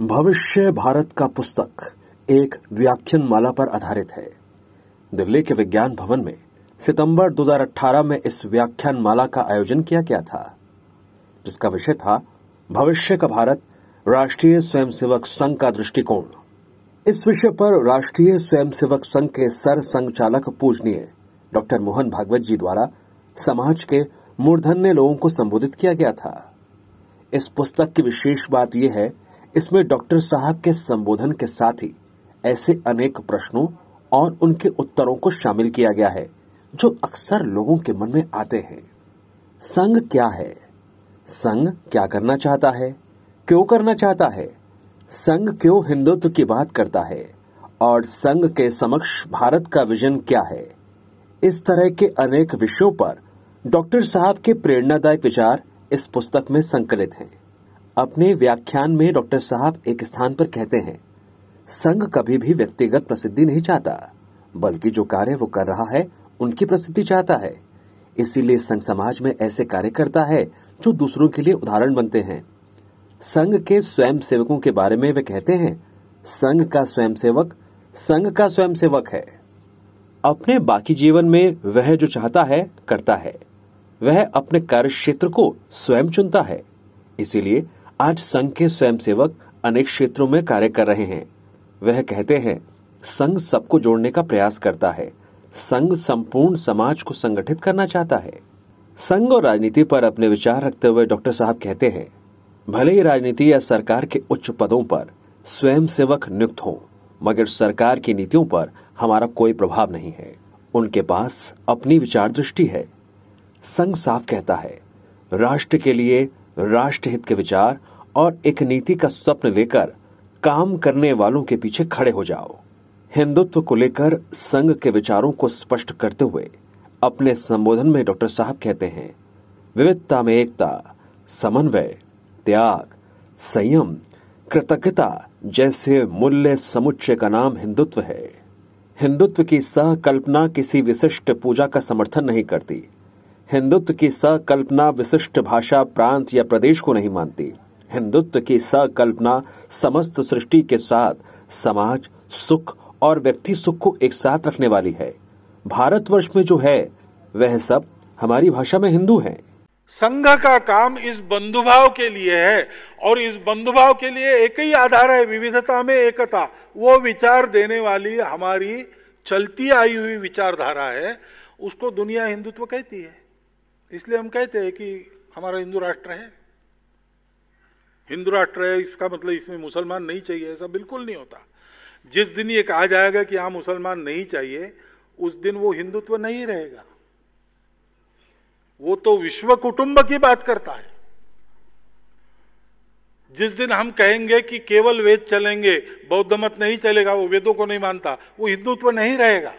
भविष्य भारत का पुस्तक एक व्याख्यान माला पर आधारित है दिल्ली के विज्ञान भवन में सितंबर 2018 में इस व्याख्यान माला का आयोजन किया गया था जिसका विषय था भविष्य का भारत राष्ट्रीय स्वयंसेवक संघ का दृष्टिकोण इस विषय पर राष्ट्रीय स्वयंसेवक संघ के सर संचालक पूजनीय डॉक्टर मोहन भागवत जी द्वारा समाज के मूर्धन्य लोगों को संबोधित किया गया था इस पुस्तक की विशेष बात यह है इसमें डॉक्टर साहब के संबोधन के साथ ही ऐसे अनेक प्रश्नों और उनके उत्तरों को शामिल किया गया है जो अक्सर लोगों के मन में आते हैं संघ क्या है संघ क्या करना चाहता है क्यों करना चाहता है संघ क्यों हिंदुत्व की बात करता है और संघ के समक्ष भारत का विजन क्या है इस तरह के अनेक विषयों पर डॉक्टर साहब के प्रेरणादायक विचार इस पुस्तक में संकलित हैं अपने व्याख्यान में डॉक्टर साहब एक स्थान पर कहते हैं संघ कभी भी व्यक्तिगत प्रसिद्धि नहीं चाहता बल्कि जो कार्य वो कर रहा है उनकी प्रसिद्धि चाहता है इसीलिए संघ समाज में ऐसे कार्य करता है जो दूसरों के लिए उदाहरण बनते हैं संघ के स्वयं सेवकों के बारे में वे कहते हैं संघ का स्वयं सेवक संघ का स्वयं सेवक है अपने बाकी जीवन में वह जो चाहता है करता है वह अपने कार्य क्षेत्र को स्वयं चुनता है इसीलिए आज संघ के स्वयंसेवक अनेक क्षेत्रों में कार्य कर रहे हैं वह कहते हैं संघ सबको जोड़ने का प्रयास करता है संघ संपूर्ण समाज को संगठित करना चाहता है संघ और राजनीति पर अपने विचार रखते हुए डॉक्टर साहब कहते हैं भले ही राजनीति या सरकार के उच्च पदों पर स्वयंसेवक नियुक्त हों मगर सरकार की नीतियों पर हमारा कोई प्रभाव नहीं है उनके पास अपनी विचार दृष्टि है संघ साफ कहता है राष्ट्र के लिए राष्ट्र हित के विचार और एक नीति का स्वप्न लेकर काम करने वालों के पीछे खड़े हो जाओ हिंदुत्व को लेकर संघ के विचारों को स्पष्ट करते हुए अपने संबोधन में डॉक्टर साहब कहते हैं विविधता में एकता समन्वय त्याग संयम कृतज्ञता जैसे मूल्य समुच्चय का नाम हिंदुत्व है हिंदुत्व की सह कल्पना किसी विशिष्ट पूजा का समर्थन नहीं करती हिंदुत्व की सकल्पना विशिष्ट भाषा प्रांत या प्रदेश को नहीं मानती हिंदुत्व की सकल्पना समस्त सृष्टि के साथ समाज सुख और व्यक्ति सुख को एक साथ रखने वाली है भारतवर्ष में जो है वह सब हमारी भाषा में हिंदू है संघ का काम इस बंधुभाव के लिए है और इस बंधुभाव के लिए एक ही आधार है विविधता में एकता वो विचार देने वाली हमारी चलती आई हुई विचारधारा है उसको दुनिया हिंदुत्व कहती है इसलिए हम कहते हैं कि हमारा हिंदू राष्ट्र है हिंदू राष्ट्र है इसका मतलब इसमें मुसलमान नहीं चाहिए ऐसा बिल्कुल नहीं होता जिस दिन ये कहा जाएगा कि हाँ मुसलमान नहीं चाहिए उस दिन वो हिंदुत्व नहीं रहेगा वो तो विश्व कुटुंब की बात करता है जिस दिन हम कहेंगे कि केवल वेद चलेंगे बौद्ध मत नहीं चलेगा वो वेदों को नहीं मानता वो हिंदुत्व नहीं रहेगा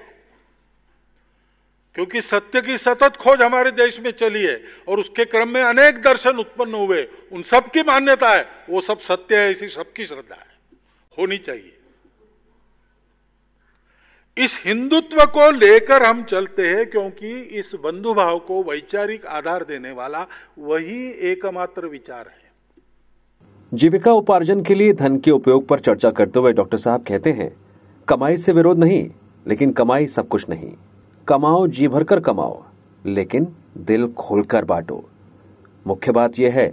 क्योंकि सत्य की सतत खोज हमारे देश में चली है और उसके क्रम में अनेक दर्शन उत्पन्न हुए उन सब की मान्यता है वो सब सत्य है इसी सबकी श्रद्धा है होनी चाहिए इस हिंदुत्व को लेकर हम चलते हैं क्योंकि इस बंधुभाव को वैचारिक आधार देने वाला वही एकमात्र विचार है जीविका उपार्जन के लिए धन के उपयोग पर चर्चा करते हुए डॉक्टर साहब कहते हैं कमाई से विरोध नहीं लेकिन कमाई सब कुछ नहीं कमाओ जी भरकर कमाओ लेकिन दिल खोलकर बांटो मुख्य बात यह है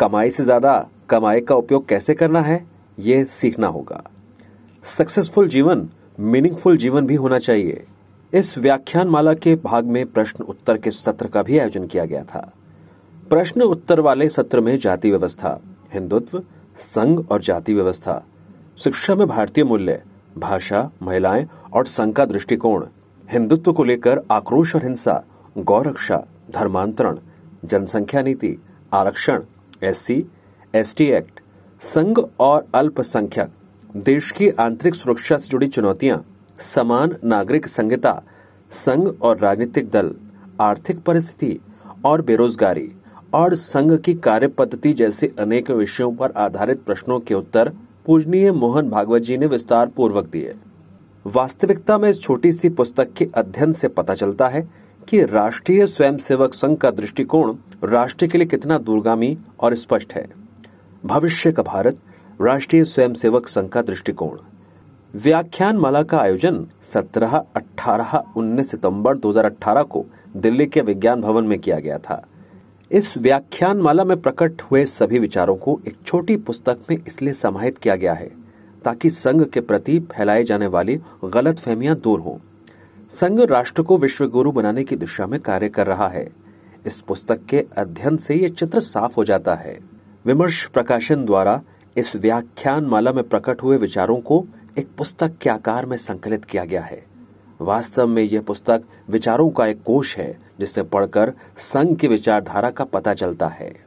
कमाई से ज़्यादा कमाई का उपयोग कैसे करना है ये सीखना होगा सक्सेसफुल जीवन मीनिंगफुल जीवन भी होना चाहिए इस व्याख्यान माला के भाग में प्रश्न उत्तर के सत्र का भी आयोजन किया गया था प्रश्न उत्तर वाले सत्र में जाति व्यवस्था हिंदुत्व संघ और जाति व्यवस्था शिक्षा में भारतीय मूल्य भाषा महिलाएं और संघ का दृष्टिकोण हिंदुत्व को लेकर आक्रोश और हिंसा गौरक्षा धर्मांतरण जनसंख्या नीति आरक्षण एससी एसटी एक्ट संघ और अल्पसंख्यक देश की आंतरिक सुरक्षा से जुड़ी चुनौतियां समान नागरिक संहिता संघ और राजनीतिक दल आर्थिक परिस्थिति और बेरोजगारी और संघ की कार्य पद्धति जैसे अनेक विषयों पर आधारित प्रश्नों के उत्तर पूजनीय मोहन भागवत जी ने विस्तार पूर्वक दिए वास्तविकता में इस छोटी सी पुस्तक के अध्ययन से पता चलता है कि राष्ट्रीय स्वयंसेवक संघ का दृष्टिकोण राष्ट्र के लिए कितना दूरगामी और स्पष्ट है भविष्य का भारत राष्ट्रीय स्वयंसेवक संघ का दृष्टिकोण व्याख्यान माला का आयोजन 17, 18, 19 सितंबर 2018 को दिल्ली के विज्ञान भवन में किया गया था इस व्याख्यान माला में प्रकट हुए सभी विचारों को एक छोटी पुस्तक में इसलिए समाहित किया गया है ताकि संघ के प्रति फैलाए जाने वाली गलत फहमियां दूर हों संघ राष्ट्र को विश्व गुरु बनाने की दिशा में कार्य कर रहा है इस पुस्तक के अध्ययन से ये चित्र साफ हो जाता है विमर्श प्रकाशन द्वारा इस व्याख्यान माला में प्रकट हुए विचारों को एक पुस्तक के आकार में संकलित किया गया है वास्तव में यह पुस्तक विचारों का एक कोष है जिसे पढ़कर संघ की विचारधारा का पता चलता है